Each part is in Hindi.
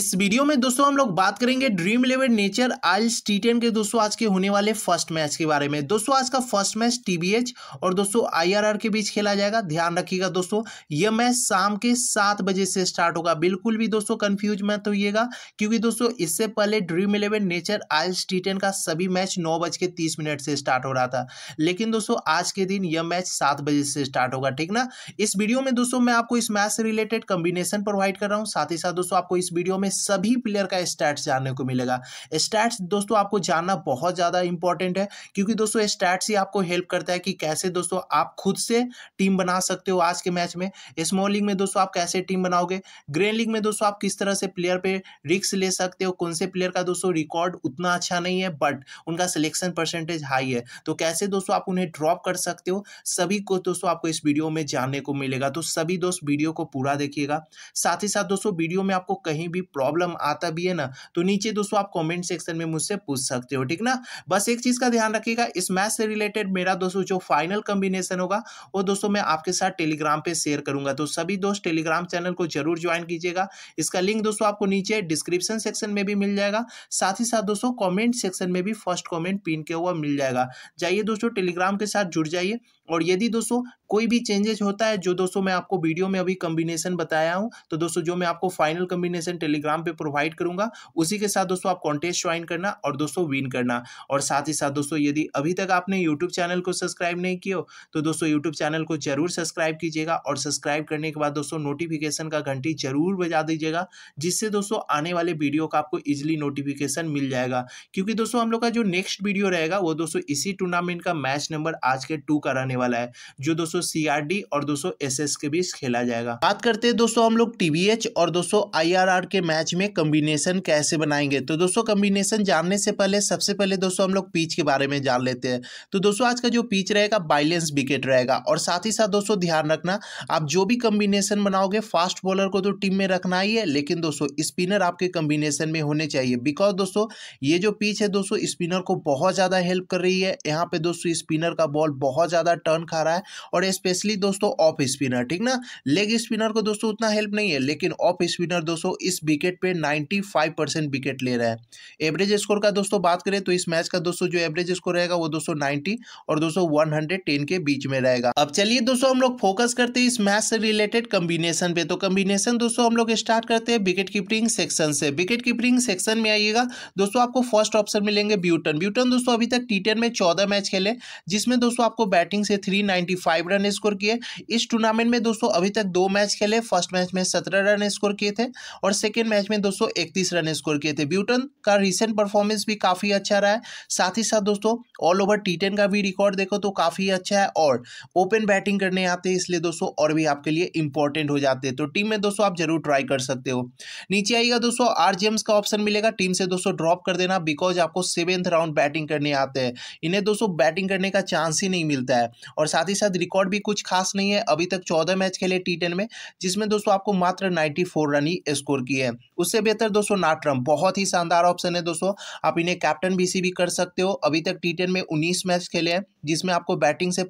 इस वीडियो में दोस्तों हम लोग बात करेंगे Dream Eleven Nature Isles T ten के दोस्तों आज के होने वाले फर्स्ट मैच के बारे में दोस्तों आज का फर्स्ट मैच टीबीएच और दोस्तों आईआरआर के बीच खेला जाएगा ध्यान रखिएगा दोस्तों यह मैच शाम के सात बजे से स्टार्ट होगा बिल्कुल भी दोस्तों कन्फ्यूज मत होइएगा क्योंकि दोस्तों इससे पहले Dream Eleven Nature Isles T का सभी मैच नौ मिनट से स्टार्ट हो रहा था लेकिन दोस्तों आज के दिन यह मैच सात बजे से स्टार्ट होगा ठीक ना इस वीडियो में दोस्तों मैं आपको इस मैच से रिलेटेड कॉम्बिनेशन प्रोवाइड कर रहा हूँ साथ ही साथ दोस्तों आपको इस वीडियो में में सभी प्लेयर का स्टैट्स जानने को मिलेगा स्टैट्स दोस्तों आपको जानना बहुत ज़्यादा इंपॉर्टेंट है क्योंकि दोस्तों स्टैट्स ही आपको हेल्प करता है कि कैसे दोस्तों आप खुद से टीम बना सकते हो आज के मैच में स्मॉल लीग में दोस्तों आप कैसे टीम बनाओगे ग्रेन लीग में दोस्तों आप किस तरह से प्लेयर पर रिक्स ले सकते हो कौन से प्लेयर का दोस्तों रिकॉर्ड उतना अच्छा नहीं है बट उनका सिलेक्शन परसेंटेज हाई है तो कैसे दोस्तों आप उन्हें ड्रॉप कर सकते हो सभी को दोस्तों आपको इस वीडियो में जानने को मिलेगा तो सभी दोस्त वीडियो को पूरा देखिएगा साथ ही साथ दोस्तों वीडियो में आपको कहीं भी प्रॉब्लम आता भी है ना तो नीचे दोस्तों आप कॉमेंट सेक्शन में मुझसे पूछ सकते हो ठीक ना बस एक चीज़ का ध्यान रखिएगा इस मैथ से रिलेटेड मेरा दोस्तों जो फाइनल कॉम्बिनेशन होगा वो दोस्तों मैं आपके साथ टेलीग्राम पर शेयर करूंगा तो सभी दोस्त टेलीग्राम चैनल को जरूर ज्वाइन कीजिएगा इसका लिंक दोस्तों आपको नीचे डिस्क्रिप्शन सेक्शन में भी मिल जाएगा साथ ही साथ दोस्तों कॉमेंट सेक्शन में भी फर्स्ट कॉमेंट पिन किया हुआ मिल जाएगा जाइए दोस्तों टेलीग्राम के साथ जुड़ जाइए और यदि दोस्तों कोई भी चेंजेज होता है जो दोस्तों मैं आपको वीडियो में अभी कम्बिनेशन बताया हूँ तो दोस्तों जो मैं आपको फाइनल कम्बिनेशन टेलीग्राम पे प्रोवाइड करूँगा उसी के साथ दोस्तों आप कॉन्टेस्ट ज्वाइन करना और दोस्तों विन करना और साथ ही साथ दोस्तों यदि अभी तक आपने यूट्यूब चैनल को सब्सक्राइब नहीं किया तो दोस्तों यूट्यूब चैनल को जरूर सब्सक्राइब कीजिएगा और सब्सक्राइब करने के बाद दोस्तों नोटिफिकेशन का घंटी जरूर बजा दीजिएगा जिससे दोस्तों आने वाले वीडियो का आपको ईजिली नोटिफिकेशन मिल जाएगा क्योंकि दोस्तों हम लोग का जो नेक्स्ट वीडियो रहेगा वो दोस्तों इसी टूर्नामेंट का मैच नंबर आज के टू का रहने होने वाला है जो दोस्तों सीआरडी और दोस्तों एसएस के बीच खेला जाएगा बात करते हैं दोस्तों हम लोग टीवीएच और दोस्तों आईआरआर के मैच में कम्बिनेशन कैसे बनाएंगे तो दोस्तों कम्बिनेशन जानने से पहले सबसे पहले दोस्तों हम लोग पिच के बारे में जान लेते हैं तो दोस्तों आज का जो पिच रहेगा बाइलेंस विकेट रहेगा और साथ ही साथ दोस्तों ध्यान रखना आप जो भी कम्बिनेशन बनाओगे फास्ट बॉलर को तो टीम में रखना ही है लेकिन दोस्तों स्पिनर आपके कम्बिनेशन में होने चाहिए बिकॉज दोस्तों ये जो पिच है दोस्तों स्पिनर को बहुत ज़्यादा हेल्प कर रही है यहाँ पे दोस्तों स्पिनर का बॉल बहुत ज़्यादा टर्न खा रहा है और स्पेशली दोस्तों ऑफ स्पिनर ठीक ना लेग स्पिनर को दोस्तों उतना हेल्प नहीं है लेकिन ऑफ स्पिनर दोस्तों इस विकेट पे 95 परसेंट विकेट ले रहा है एवरेज स्कोर का दोस्तों बात करें तो इस मैच का दोस्तों जो एवरेज स्कोर रहेगा वो दोस्तों नाइन्टी और दोस्तों वन के बीच में रहेगा अब चलिए दोस्तों हम लोग फोकस करते हैं इस मैच से रिलेटेड कम्बिनेशन पे तो कम्बिनेशन दोस्तों हम लोग स्टार्ट करते हैं विकेट कीपिंग सेक्शन से विकेट कीपिंग सेक्शन में आइएगा दोस्तों आपको फर्स्ट ऑप्शन मिलेंगे ब्यूटन ब्यूटन दोस्तों अभी तक टी में चौदह मैच खेले जिसमें दोस्तों आपको बैटिंग से थे 395 रन स्कोर किए इस टूर्नामेंट में दोस्तों अभी तक दो मैच खेले फर्स्ट मैच में सत्रह रन स्कोर किए थे और सेकेंड मैच में दोस्तों इकतीस रन स्कोर किए थे ब्यूटन का रिसेंट परफॉर्मेंस भी काफ़ी अच्छा रहा है साथ ही साथ दोस्तों ऑल ओवर टी का भी रिकॉर्ड देखो तो काफ़ी अच्छा है और ओपन बैटिंग करने आते हैं इसलिए दोस्तों और भी आपके लिए इंपॉर्टेंट हो जाते हैं तो टीम में दोस्तों आप जरूर ट्राई कर सकते हो नीचे आइएगा दोस्तों आर जेम्स का ऑप्शन मिलेगा टीम से दोस्तों ड्रॉप कर देना बिकॉज आपको सेवेंथ राउंड बैटिंग करने आते हैं इन्हें दोस्तों बैटिंग करने का चांस ही नहीं मिलता है और साथ ही साथ रिकॉर्ड भी कुछ खास नहीं है अभी तक चौदह मैच खेले टी टेन में जिसमें दोस्तों आपको मात्र नाइन्टी फोर रन ही स्कोर किए हैं उससे बेहतर दोस्तों नाटरम बहुत ही शानदार ऑप्शन है दोस्तों आप इन्हें कैप्टन सी भी कर सकते हो अभी तक टी टेन में उन्नीस मैच खेले हैं जिसमें आपको बैटिंग से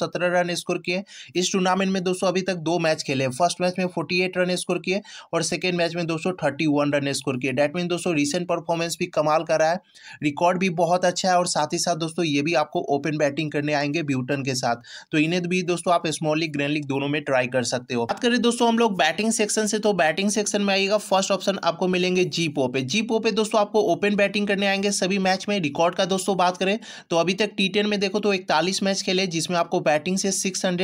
सत्रह रन स्कोर किए इस टूर्नामेंट में दोस्तों अभी तक दो मैच खेले फर्स्ट मैच में एट रन स्कोर किए और सेकेंड मैच में दोस्तों वन रन स्कोर किए डैट मीन दोस्तों रिसेंट परफॉर्मेंस भी कमाल कर रहा है रिकॉर्ड भी बहुत अच्छा है और साथ ही साथ दोस्तों ये भी आपको ओपन बैटिंग करने आएंगे ब्यूटन के साथ तो इन्हें भी दोस्तों आप स्मॉल लीग ग्रैंड लीग दोनों में ट्राई कर सकते हो बात करें दोस्तों हम लोग बैटिंग सेक्शन से तो बैटिंग सेक्शन में आइएगा फर्स्ट ऑप्शन आपको मिलेंगे जी पो पे जी पो पे दोस्तों आपको ओपन बैटिंग करने आएंगे सभी मैच में रिकॉर्ड का दोस्तों बात करें तो अभी तक टी में देखो तो इकतालीस मैच खेले जिसमें आपको बैटिंग से सिक्स रन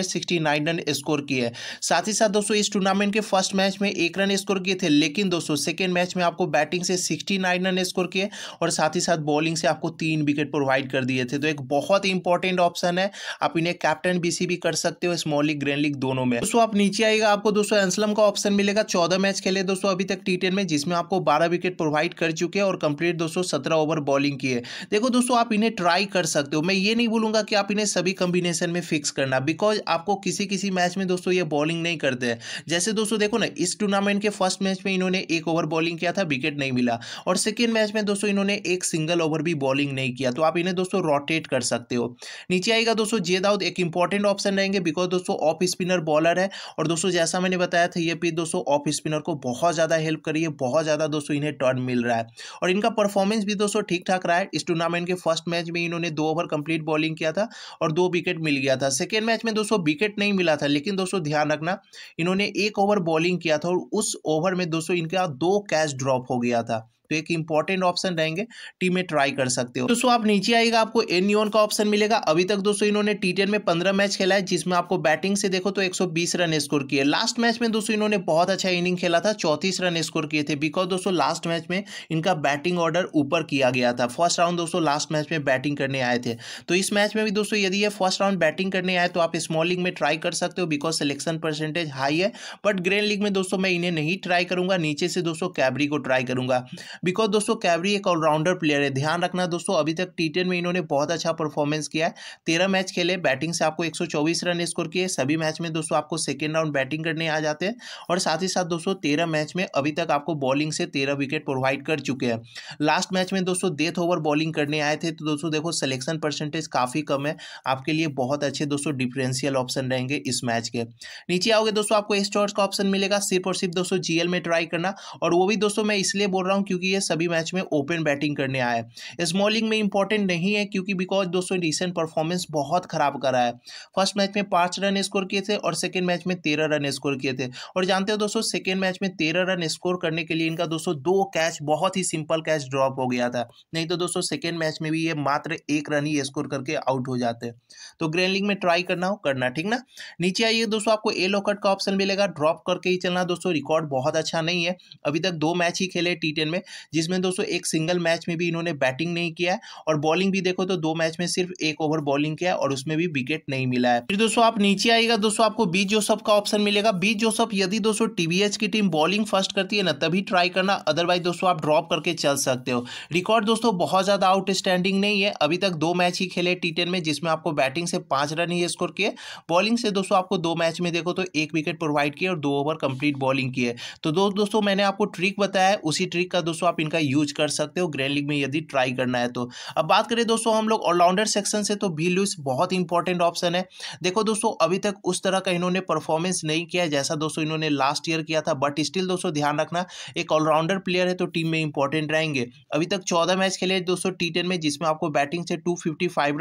स्कोर किए साथ ही साथ दोस्तों इस टूर्नामेंट के फर्स्ट मैच में एक रन स्कोर किए थे लेकिन दोस्तों सेकेंड मैच में आपको बैटिंग से सिक्सटी रन स्कोर किए और साथ ही साथ बॉलिंग से आपको तीन विकेट प्रोवाइड कर दिए थे तो एक बहुत इंपॉर्टेंट ऑप्शन है आप इन्हें लिए कैप्टन बीसी भी कर सकते हो स्मॉल लीग ग्रैंड लीग दोनों में दोस्तों आप नीचे आएगा आपको दोस्तों एंसलम का ऑप्शन मिलेगा चौदह मैच खेले दोस्तों अभी तक टी में जिसमें आपको बारह विकेट प्रोवाइड कर चुके हैं और कंप्लीट दोस्तों सत्रह ओवर बॉलिंग की है देखो दोस्तों आप इन्हें ट्राई कर सकते हो मैं ये नहीं बोलूंगा कि आप इन्हें सभी कंबिनेशन में फिक्स करना बिकॉज आपको किसी किसी मैच में दोस्तों ये बॉलिंग नहीं करते हैं जैसे दोस्तों देखो ना इस टूर्नामेंट के फर्स्ट मैच में इन्होंने एक ओवर बॉलिंग किया था विकेट नहीं मिला और सेकेंड मैच में दोस्तों इन्होंने एक सिंगल ओवर भी बॉलिंग नहीं किया तो आप इन्हें दोस्तों रोटेट कर सकते हो नीचे आएगा दोस्तों जेद दाऊद एक इंपॉर्टेंट ऑप्शन रहेंगे बिकॉज दोस्तों ऑफ स्पिनर बॉलर है और दोस्तों जैसा मैंने बताया था ये पिच दोस्तों ऑफ स्पिनर को बहुत ज़्यादा हेल्प करी है बहुत ज़्यादा दोस्तों इन्हें टर्न मिल रहा है और इनका परफॉर्मेंस भी दोस्तों ठीक ठाक रहा है इस टूर्नामेंट के फर्स्ट मैच में इन्होंने दो ओवर कंप्लीट बॉलिंग किया था और दो विकेट मिल गया था सेकेंड मैच में दोस्तों विकेट नहीं मिला था लेकिन दोस्तों ध्यान रखना इन्होंने एक ओवर बॉलिंग किया था और उस ओवर में दोस्तों इनका दो कैच ड्रॉप हो गया था तो एक इंपॉर्टेंट ऑप्शन रहेंगे टी में ट्राई कर सकते हो दोस्तों आप नीचे आएगा आपको एनियोन का ऑप्शन मिलेगा अभी तक दोस्तों इन्होंने टी में पंद्रह मैच खेला है जिसमें आपको बैटिंग से देखो तो एक रन स्कोर किए लास्ट मैच में दोस्तों इन्होंने बहुत अच्छा इनिंग खेला था चौतीस रन स्कोर किए थे बिकॉज दोस्तों लास्ट मैच में इनका बैटिंग ऑर्डर ऊपर किया गया था फर्स्ट राउंड दोस्तों लास्ट मैच में बैटिंग करने आए थे तो इस मैच में भी दोस्तों यदि ये फर्स्ट राउंड बैटिंग करने आए तो आप स्मॉल लीग में ट्राई कर सकते हो बिकॉज सिलेक्शन परसेंटेज हाई है बट ग्रेन लीग में दोस्तों मैं इन्हें नहीं ट्राई करूंगा नीचे से दोस्तों कैबरी को ट्राई करूंगा बिकॉज दोस्तों कैवरी एक ऑलराउंडर प्लेयर है ध्यान रखना दोस्तों अभी तक टी टेन में इन्होंने बहुत अच्छा परफॉर्मेंस किया है तेरह मैच खेले बैटिंग से आपको एक रन स्कोर किए सभी मैच में दोस्तों आपको सेकेंड राउंड बैटिंग करने आ जाते हैं और साथ ही साथ दोस्तों तेरह मैच में अभी तक आपको बॉलिंग से तेरह विकेट प्रोवाइड कर चुके हैं लास्ट मैच में दोस्तों डेथ ओवर बॉलिंग करने आए थे तो दोस्तों देखो सिलेक्शन परसेंटेज काफ़ी कम है आपके लिए बहुत अच्छे दोस्तों डिफरेंशियल ऑप्शन रहेंगे इस मैच के नीचे आओगे दोस्तों आपको स्टोर्स का ऑप्शन मिलेगा सिर्फ और सिर्फ दोस्तों जीएल में ट्राई करना और वो भी दोस्तों मैं इसलिए बोल रहा हूँ क्योंकि चुकी है सभी मैच में ओपन बैटिंग करने आया है स्मॉलिंग में इंपॉर्टेंट नहीं है क्योंकि बिकॉज दोस्तों रिसेंट परफॉर्मेंस बहुत खराब करा है फर्स्ट मैच में पाँच रन स्कोर किए थे और सेकेंड मैच में तेरह रन स्कोर किए थे और जानते हो दोस्तों सेकेंड मैच में तेरह रन स्कोर करने के लिए इनका दोस्तों दो कैच बहुत ही सिंपल कैच ड्रॉप हो गया था नहीं तो दोस्तों सेकेंड मैच में भी ये मात्र एक रन ही स्कोर करके आउट हो जाते तो ग्रैंड लीग में ट्राई करना हो करना ठीक ना नीचे आइए दोस्तों आपको ए लोकट का ऑप्शन मिलेगा ड्रॉप करके ही चलना दोस्तों रिकॉर्ड बहुत अच्छा नहीं है अभी तक दो मैच ही खेले टी टेन में जिसमें दोस्तों एक सिंगल मैच में भी इन्होंने बैटिंग नहीं किया है और बॉलिंग भी देखो तो दो मैच में सिर्फ एक ओवर बॉलिंग किया और उसमें भी विकेट नहीं मिला है फिर दोस्तों आप नीचे आएगा दोस्तों आपको बी जोसफ का ऑप्शन मिलेगा बी जोसफ यदि दोस्तों टीवीएच की टीम बॉलिंग फर्स्ट करती है ना तभी ट्राई करना अदरवाइज दोस्तों आप ड्रॉप करके चल सकते हो रिकॉर्ड दोस्तों बहुत ज़्यादा आउटस्टैंडिंग नहीं है अभी तक दो मैच ही खेले टी में जिसमें आपको बैटिंग से पांच रन ही स्कोर किए बॉलिंग से दोस्तों आपको दो मैच में देखो तो एक विकेट प्रोवाइड किए और दो ओवर कंप्लीट बॉलिंग की है तो दो दोस्तों मैंने आपको ट्रिक बताया उसी ट्रिक का दोस्तों आप इनका यूज कर सकते हो ग्रैंड लीग में यदि ट्राई करना है तो अब बात करें दोस्तों हम लोग ऑलराउंडर सेक्शन से तो भी लुइस बहुत इंपॉर्टेंट ऑप्शन है देखो दोस्तों अभी तक उस तरह का इन्होंने परफॉर्मेंस नहीं किया जैसा दोस्तों इन्होंने लास्ट ईयर किया था बट स्टिल दोस्तों ध्यान रखना एक ऑलराउंडर प्लेयर है तो टीम में इंपॉर्टेंट रहेंगे अभी तक चौदह मैच खेले दोस्तों टी में जिसमें आपको बैटिंग से टू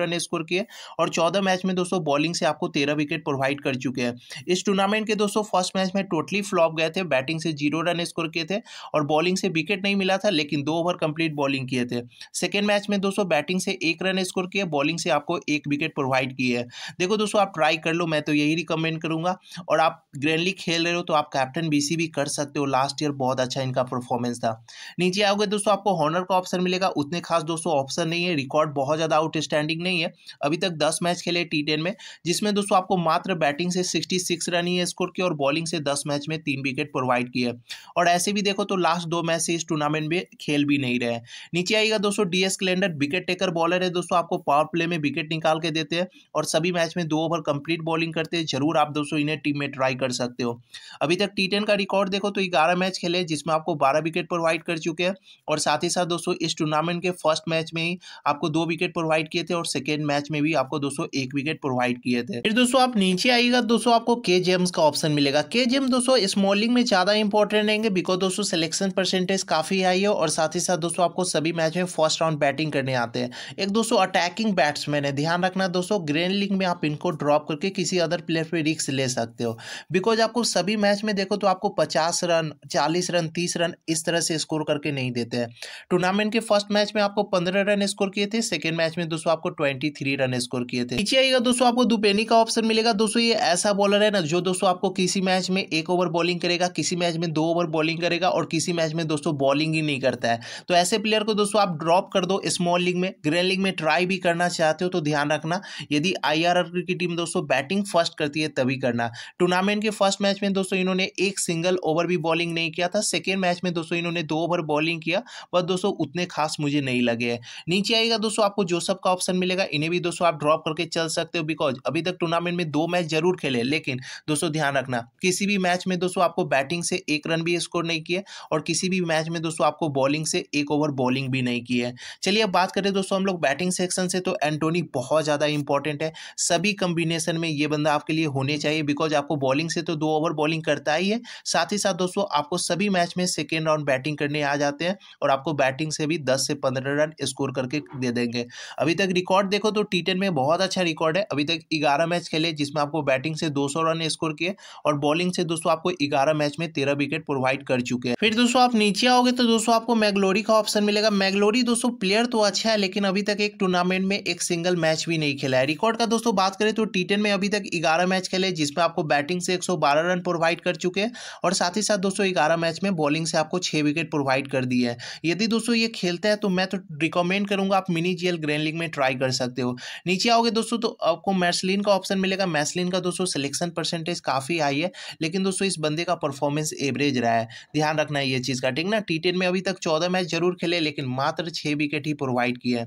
रन स्कोर किए और चौदह मैच में दोस्तों बॉलिंग से आपको तेरह विकेट प्रोवाइड कर चुके हैं इस टूर्नामेंट के दोस्तों फर्स्ट मैच में टोटली फ्लॉप गए थे बैटिंग से जीरो रन स्कोर किए थे और बॉलिंग से विकेट नहीं मिला किया था लेकिन दो ओवर कंप्लीट बॉलिंग किए थे सेकेंड मैच में दोस्तों बैटिंग से एक रन स्कोर किया बॉलिंग से आपको एक विकेट प्रोवाइड की है देखो दोस्तों आप ट्राई कर लो मैं तो यही रिकमेंड करूंगा और आप ग्रैंडली खेल रहे हो तो आप कैप्टन बीसी भी कर सकते हो लास्ट ईयर बहुत अच्छा इनका परफॉर्मेंस था नीचे आओगे दोस्तों आपको हॉनर का ऑप्शन मिलेगा उतने खास दोस्तों ऑप्शन नहीं है रिकॉर्ड बहुत ज़्यादा आउटस्टैंडिंग नहीं है अभी तक दस मैच खेले टी टेन में जिसमें दोस्तों आपको मात्र बैटिंग से सिक्सटी सिक्स रन ही स्कोर किया और बॉलिंग से दस मैच में तीन विकेट प्रोवाइड किए और ऐसे भी देखो तो लास्ट दो मैच से इस टूर्नामेंट मैन भी खेल भी नहीं रहे नीचे आइएगा दोस्तों डी एस कैलेंडर विकेट टेकर बॉलर है दोस्तों आपको पावर प्ले में विकेट निकाल के देते हैं और सभी मैच में दो ओवर कंप्लीट बॉलिंग करते हैं जरूर आप दोस्तों इन्हें टीम में ट्राई कर सकते हो अभी तक टी का रिकॉर्ड देखो तो ग्यारह मैच खेले जिसमें आपको बारह विकेट प्रोवाइड कर चुके हैं और साथ ही साथ दोस्तों इस टूर्नामेंट के फर्स्ट मैच में ही आपको दो विकेट प्रोवाइड किए थे और सेकेंड मैच में भी आपको दोस्तों एक विकेट प्रोवाइड किए थे फिर दोस्तों आप नीचे आइएगा दोस्तों आपको के जेम्स का ऑप्शन मिलेगा के जेम्स दोस्तों स्मॉलिंग में ज़्यादा इंपॉर्टेंट रहेंगे बिकॉज दोस्तों सिलेक्शन परसेंटेज काफ़ी आई है और साथ ही साथ दोस्तों आपको सभी मैच में फर्स्ट राउंड बैटिंग करने आते हैं एक दोस्तों अटैकिंग बैट्समैन है ध्यान रखना दोस्तों ग्रेन लिंग में आप इनको ड्रॉप करके किसी अदर प्लेयर पर रिक्स ले सकते हो बिकॉज आपको सभी मैच में देखो तो आपको पचास रन चालीस रन तीस रन इस तरह से स्कोर करके नहीं देते हैं टूर्नामेंट के फर्स्ट मैच में आपको पंद्रह रन स्कोर किए थे सेकेंड मैच में दोस्तों आपको ट्वेंटी थ्री रन स्कोर किए थे नीचे आइएगा दोस्तों आपको दुपेनी का ऑप्शन मिलेगा दोस्तों ये ऐसा बॉलर है ना जो दोस्तों आपको किसी मैच में एक ओवर बॉलिंग करेगा किसी मैच में दो ओवर बॉलिंग करेगा और किसी मैच में दोस्तों बॉलिंग ही नहीं करता है तो ऐसे प्लेयर को दोस्तों आप ड्रॉप कर दो स्मॉल लीग में ग्रेन लीग में ट्राई भी करना चाहते हो तो ध्यान रखना यदि आई की टीम दोस्तों बैटिंग फर्स्ट करती है तभी करना टूर्नामेंट के फर्स्ट मैच में दोस्तों इन्होंने एक सिंगल ओवर भी बॉलिंग नहीं किया था सेकेंड मैच में दोस्तों इन्होंने दो ओवर बॉलिंग किया पर दोस्तों उतने खास मुझे नहीं लगे हैं नीचे आएगा दोस्तों आपको जोसफ का ऑप्शन मिलेगा इन्हें भी दोस्तों आप ड्रॉप करके चल सकते हो बिकॉज अभी तक टूर्नामेंट में दो मैच जरूर खेले लेकिन दोस्तों ध्यान रखना किसी भी मैच में दोस्तों आपको बैटिंग से एक रन भी स्कोर नहीं किया और किसी भी मैच में दोस्तों आपको बॉलिंग से एक ओवर बॉलिंग भी नहीं की है चलिए अब बात करें दोस्तों हम लोग बैटिंग सेक्शन से तो एंटोनी बहुत ज़्यादा इंपॉर्टेंट है सभी कम्बिनेशन में ये बंदा आपके लिए होने चाहिए बिकॉज आपको बॉलिंग से तो दो ओवर बॉलिंग करता ही है साथ ही साथ दोस्तों आपको सभी मैच में सेकेंड राउंड बैटिंग करने आ जाते हैं और आपको बैटिंग से भी दस से पंद्रह रन स्कोर करके दे देंगे अभी तक रिकॉर्ड देखो तो टी में बहुत अच्छा रिकॉर्ड है अभी तक ग्यारह मैच खेले जिसमें आपको बैटिंग से दो रन स्कोर किए और बॉलिंग से दोस्तों आपको ग्यारह मैच में तेरह विकेट प्रोवाइड कर चुके हैं फिर दोस्तों आप नीचे आओगे तो दोस्तों आपको मैगलोरी का ऑप्शन मिलेगा मैगलोरी दोस्तों प्लेयर तो अच्छा है लेकिन अभी तक एक टूर्नामेंट में एक सिंगल मैच भी नहीं खेला है रिकॉर्ड का दोस्तों बात करें तो टी में अभी तक ग्यारह मैच खेले जिसमें आपको बैटिंग से 112 रन प्रोवाइड कर चुके हैं और साथ ही साथ दोस्तों ग्यारह मैच में बॉलिंग से आपको छः विकेट प्रोवाइड कर दिए हैं यदि दोस्तों ये खेलते हैं तो मैं तो रिकमेंड करूँगा आप मिनी जी ग्रैंड लीग में ट्राई कर सकते हो नीचे आओगे दोस्तों तो आपको मैसलिन का ऑप्शन मिलेगा मैसलिन का दोस्तों सिलेक्शन परसेंटेज काफ़ी हाई है लेकिन दोस्तों इस बंदे का परफॉर्मेंस एवरेज रहा है ध्यान रखना है ये चीज़ का ठीक ना टी में में अभी तक चौदह मैच जरूर खेले लेकिन मात्र छः विकेट ही प्रोवाइड किए हैं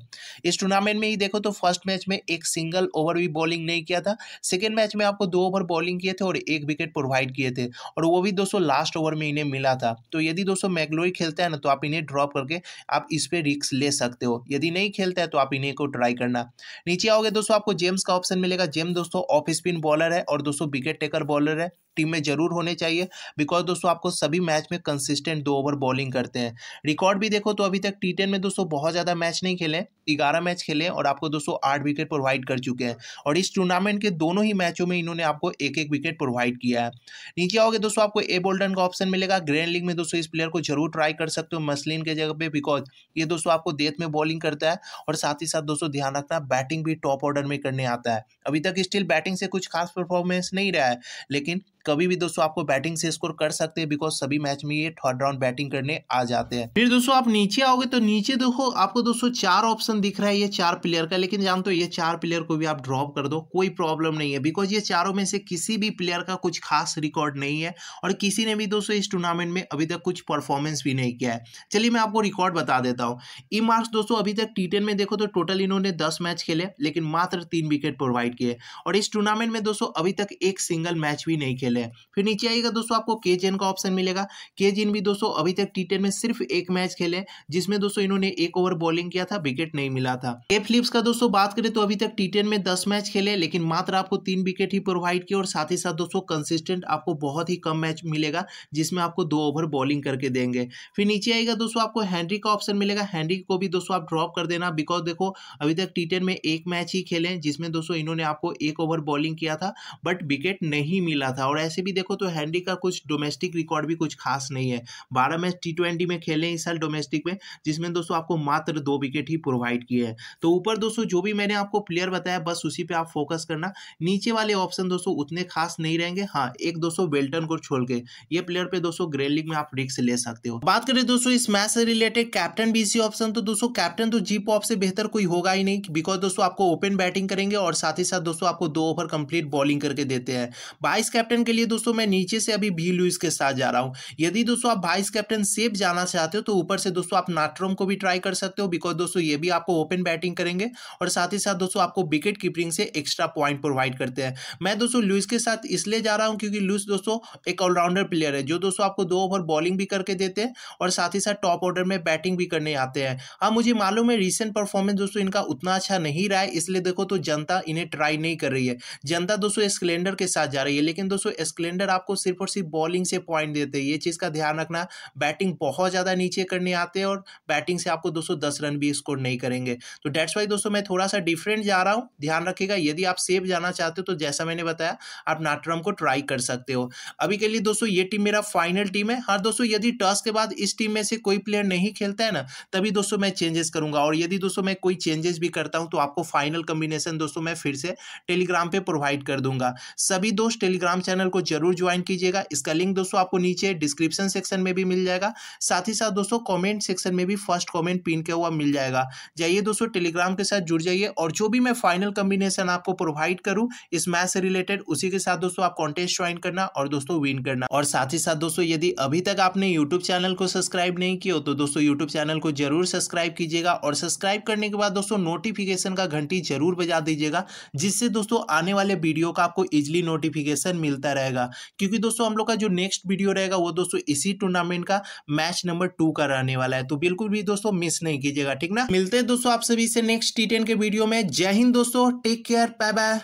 इस टूर्नामेंट में ही देखो तो फर्स्ट मैच में एक सिंगल ओवर भी बॉलिंग नहीं किया था सेकेंड मैच में आपको दो ओवर बॉलिंग किए थे और एक विकेट प्रोवाइड किए थे और वो भी दोस्तों लास्ट ओवर में इन्हें मिला था तो यदि दोस्तों मैगलोई खेलता है ना तो आप इन्हें ड्रॉप करके आप इस पर रिक्स ले सकते हो यदि नहीं खेलता है तो आप इन्हें को ट्राई करना नीचे आओगे दोस्तों आपको जेम्स का ऑप्शन मिलेगा जेम दोस्तों ऑफ स्पिन बॉलर है और दोस्तों विकेट टेकर बॉलर है टीम में जरूर होने चाहिए बिकॉज दोस्तों आपको सभी मैच में कंसिस्टेंट दो ओवर बॉलिंग करते हैं रिकॉर्ड भी देखो तो अभी तक टी में दोस्तों बहुत ज़्यादा मैच नहीं खेले ग्यारह मैच खेले और आपको दोस्तों आठ विकेट प्रोवाइड कर चुके हैं और इस टूर्नामेंट के दोनों ही मैचों में इन्होंने आपको एक एक विकेट प्रोवाइड किया है नीचे आओगे दोस्तों आपको ए बोल्डन का ऑप्शन मिलेगा ग्रैंड लीग में दोस्तों इस प्लेयर को जरूर ट्राई कर सकते हो मसलिन के जगह पे बिकॉज ये दोस्तों आपको डेथ में बॉलिंग करता है और साथ ही साथ दोस्तों ध्यान रखना बैटिंग भी टॉप ऑर्डर में करने आता है अभी तक स्टिल बैटिंग से कुछ खास परफॉर्मेंस नहीं रहा है लेकिन कभी भी दोस्तों आपको बैटिंग से स्कोर कर सकते हैं बिकॉज सभी मैच में ये थर्ड राउंड बैटिंग करने आ जाते हैं फिर दोस्तों आप नीचे आओगे तो नीचे देखो आपको दोस्तों चार ऑप्शन दिख रहा है ये चार प्लेयर का लेकिन जानते हो ये चार प्लेयर को भी आप ड्रॉप कर दो कोई प्रॉब्लम नहीं है बिकॉज ये चारों में से किसी भी प्लेयर का कुछ खास रिकॉर्ड नहीं है और किसी ने भी दोस्तों इस टूर्नामेंट में अभी तक कुछ परफॉर्मेंस भी नहीं किया है चलिए मैं आपको रिकॉर्ड बता देता हूँ ई e मार्क्स दोस्तों अभी तक टी में देखो तो टोटल इन्होंने दस मैच खेले लेकिन मात्र तीन विकेट प्रोवाइड किए और इस टूर्नामेंट में दोस्तों अभी तक एक सिंगल मैच भी नहीं खेले खेले हैं फिर नीचे आइएगा दोस्तों आपको के जेन का ऑप्शन मिलेगा के जेन भी दोस्तों अभी तक टी में सिर्फ एक मैच खेले जिसमें दोस्तों इन्होंने एक ओवर बॉलिंग किया था विकेट नहीं मिला था ए फिलिप्स का दोस्तों बात करें तो अभी तक टी में दस मैच खेले लेकिन मात्र आपको तीन विकेट ही प्रोवाइड किया और साथ ही साथ दोस्तों कंसिस्टेंट आपको बहुत ही कम मैच मिलेगा जिसमें आपको दो ओवर बॉलिंग करके देंगे फिर नीचे आएगा दोस्तों आपको हैंनरी का ऑप्शन मिलेगा हैंनरी को भी दोस्तों आप ड्रॉप कर देना बिकॉज देखो अभी तक टी में एक मैच ही खेले जिसमें दोस्तों इन्होंने आपको एक ओवर बॉलिंग किया था बट विकेट नहीं मिला था और ऐसे भी देखो तो हैंडी का कुछ डोमेस्टिक रिकॉर्ड भी कुछ खास नहीं है बारह मैच टी ट्वेंटी में खेले इस साल डोमेस्टिक में जिसमें दोस्तों आपको मात्र दो विकेट ही प्रोवाइड किए हैं तो ऊपर दोस्तों जो भी मैंने आपको प्लेयर बताया बस उसी पर आप फोकस करना नीचे वाले ऑप्शन दोस्तों उतने खास नहीं रहेंगे हाँ एक दोस्तों वेल्टन को छोड़ के ये प्लेयर पे दोस्तों ग्रेन लीग में आप रिस्क ले सकते हो बात करें दोस्तों इस मैच से रिलेटेड कैप्टन भी इसी ऑप्शन तो दोस्तों कैप्टन तो जी पॉप से बेहतर कोई होगा ही नहीं बिकॉज दोस्तों आपको ओपन बैटिंग करेंगे और साथ ही साथ दोस्तों आपको दो ओवर कंप्लीट बॉलिंग करके देते हैं बाईस कैप्टन के लिए दोस्तों मैं नीचे से अभी भी लुइस के साथ जा रहा हूँ यदि दोस्तों आप वाइस कैप्टन सेफ जाना चाहते हो तो ऊपर से दोस्तों आप नाट्रोम को भी ट्राई कर सकते हो बिकॉज दोस्तों ये भी आपको ओपन बैटिंग करेंगे और साथ ही साथ दोस्तों आपको विकेट कीपिंग से एक्स्ट्रा पॉइंट प्रोवाइड करते हैं मैं दोस्तों लुइस के साथ इसलिए जा रहा हूँ क्योंकि लुइस दोस्तों एक ऑलराउंडर प्लेयर है जो दोस्तों आपको दो ओवर बॉलिंग भी करके देते हैं और साथ ही साथ टॉप ऑर्डर में बैटिंग भी करने आते हैं हाँ मुझे मालूम है रिसेंट परफॉर्मेंस दोस्तों इनका उतना अच्छा नहीं रहा है इसलिए देखो तो जनता इन्हें ट्राई नहीं कर रही है जनता दोस्तों स्प्लेंडर के साथ जा रही है लेकिन दोस्तों स्प्लेंडर आपको सिर्फ और सिर्फ बॉलिंग से पॉइंट देते हैं ये चीज़ का ध्यान रखना बैटिंग बहुत ज़्यादा नीचे करने आते हैं और बैटिंग से आपको दोस्तों दस रन भी स्कोर नहीं करेंगे तो डेट्स वाई दोस्तों मैं थोड़ा सा डिफरेंट जा रहा हूँ ध्यान रखिएगा यदि आप सेफ जाना चाहते हो तो जैसा मैंने बताया आप नाटरम को ट्राई कर सकते हो अभी के लिए दोस्तों ये टीम मेरा फाइनल टीम है हाँ दोस्तों यदि टॉस के बाद इस टीम में से कोई प्लेयर नहीं खेलता है ना तभी दोस्तों मैं चेंजेस करूंगा और यदि दोस्तों मैं कोई चेंजेस भी करता हूं तो आपको फाइनल कम्बिनेशन दोस्तों मैं फिर से टेलीग्राम पे प्रोवाइड कर दूंगा सभी दोस्त टेलीग्राम चैनल चैनल को जरूर ज्वाइन कीजिएगा इसका लिंक दोस्तों आपको नीचे डिस्क्रिप्शन सेक्शन में भी मिल जाएगा साथ ही साथ दोस्तों कॉमेंट सेक्शन में भी फर्स्ट कॉमेंट पिन किया हुआ मिल जाएगा जाइए दोस्तों टेलीग्राम के साथ जुड़ जाइए और जो भी मैं फाइनल कम्बिनेशन आपको प्रोवाइड करूँ इस मैच से रिलेटेड उसी के साथ दोस्तों आप कॉन्टेस्ट ज्वाइन करना और दोस्तों विन करना और साथ ही साथ दोस्तों यदि अभी तक आपने यूट्यूब चैनल को सब्सक्राइब नहीं किया तो दोस्तों यूट्यूब चैनल को जरूर सब्सक्राइब कीजिएगा और सब्सक्राइब करने के बाद दोस्तों नोटिफिकेशन का घंटी जरूर बजा दीजिएगा जिससे दोस्तों आने वाले वीडियो का आपको इजिली नोटिफिकेशन मिलता रहे रहेगा क्योंकि दोस्तों हम लोग का जो नेक्स्ट वीडियो रहेगा वो दोस्तों इसी टूर्नामेंट का मैच नंबर टू का रहने वाला है तो बिल्कुल भी दोस्तों मिस नहीं कीजिएगा ठीक ना मिलते हैं दोस्तों आप सभी से नेक्स्ट टी के वीडियो में जय हिंद दोस्तों टेक केयर बाय बाय